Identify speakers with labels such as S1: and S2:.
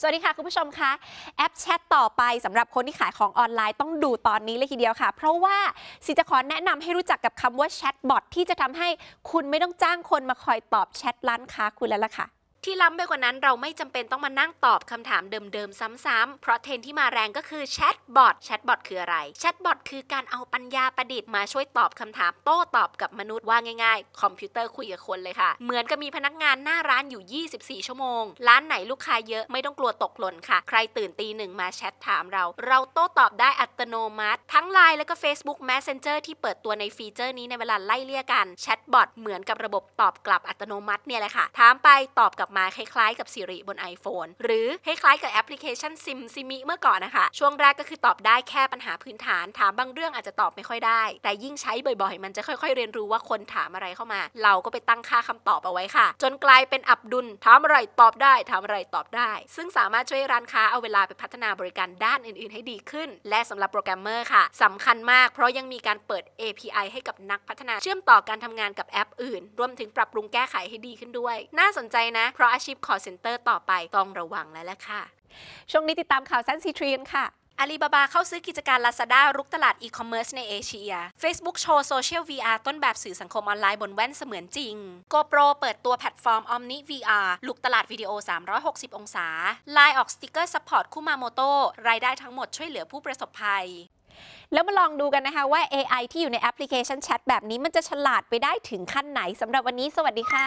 S1: สวัสดีค่ะ คุณผู้ชมคะแอปแชทต่อไปสำหรับคนที่ขายของออนไลน์ต้องดูตอนนี้เลยทีเดียวค่ะ เพราะว่าสิจะขอแนะนำให้รู้จักกับคำว่า แชทบอทที่จะทำให้คุณไม่ต้องจ้างคนมาคอยตอบแชทร้านค้าคุณแล้วล่ะค่ะที่ล้ำไปกว่านั้นเราไม่จำเป็นต้องมานั่งตอบคำถามเดิมๆซ้ำๆเพราะเทรนที่มาแรงก็คือแชทบอทแชทบอทคืออะไรแชทบอทคือการเอาปัญญาประดิษฐ์มาช่วยตอบคำถามโต้ตอบกับมนุษย์ว่าง่ายๆ คอมพิวเตอร์คุยกับคนเลยค่ะ เหมือนกับมีพนักงานหน้าร้านอยู่ 24 ชั่วโมงร้านไหนลูกค้าเยอะไม่ต้องกลัวตกหล่นค่ะ ใครตื่นตีหนึ่งมาแชทถามเราเราโต้ตอบได้อัตโนมัติ ทั้ง Line แล้วก็ Facebook Messenger ที่เปิดตัวในฟีเจอร์นี้ในเวลาไล่เลี่ยกันแชทบอทเหมือนกับระบบตอบกลับอัตโนมัติเนี่ยแหละค่ะถามไปตอบกับอกมาคล้าย ๆกับ Siri บน iPhone หรือคล้ายๆกับแอปพลิเคชันซิมซิมิเมื่อก่อนนะคะ ช่วงแรกก็คือตอบได้แค่ปัญหาพื้นฐานถามบางเรื่องอาจจะตอบไม่ค่อยได้ แต่ยิ่งใช้บ่อยๆ มันจะค่อยๆเรียนรู้ว่าคนถามอะไรเข้ามา เราก็ไปตั้งค่าคำตอบเอาไว้ค่ะ จนกลายเป็นอับดุลถามอะไรตอบได้ถามอะไรตอบได้ ซึ่งสามารถช่วยร้านค้าเอาเวลาไปพัฒนาบริการด้านอื่น ๆ ให้ดีขึ้น และสำหรับโปรแกรมเมอร์ค่ะ สำคัญมากเพราะยังมีการเปิด API ให้กับนักพัฒนาเชื่อมต่อการทำงานกับแอปอื่น รวมถึงปรับปรุงแก้ไขให้ดีขึ้นด้วย น่าสนใจนะเพราะอาชีพ call center ต่อไปต้องระวังแล้วล่ะค่ะ ช่วงนี้ติดตามข่าวสั้นซีทรีนค่ะ อาลีบาบาเข้าซื้อกิจการ Lazada รุกตลาดอีคอมเมิร์ซในเอเชีย Facebook โชว์โซเชียล VR ต้นแบบสื่อสังคมออนไลน์บนแว่นเสมือนจริง GoPro เปิดตัวแพลตฟอร์ม Omni VR ลุกตลาดวิดีโอ 360 องศา Line ออกสติกเกอร์ซัพพอร์ตคูมาโมโตรายได้ทั้งหมดช่วยเหลือผู้ประสบภัย แล้วมาลองดูกันนะคะว่า AI ที่อยู่ในแอปพลิเคชันแชทแบบนี้มันจะฉลาดไปได้ถึงขั้นไหนสำหรับวันนี้ สวัสดีค่ะ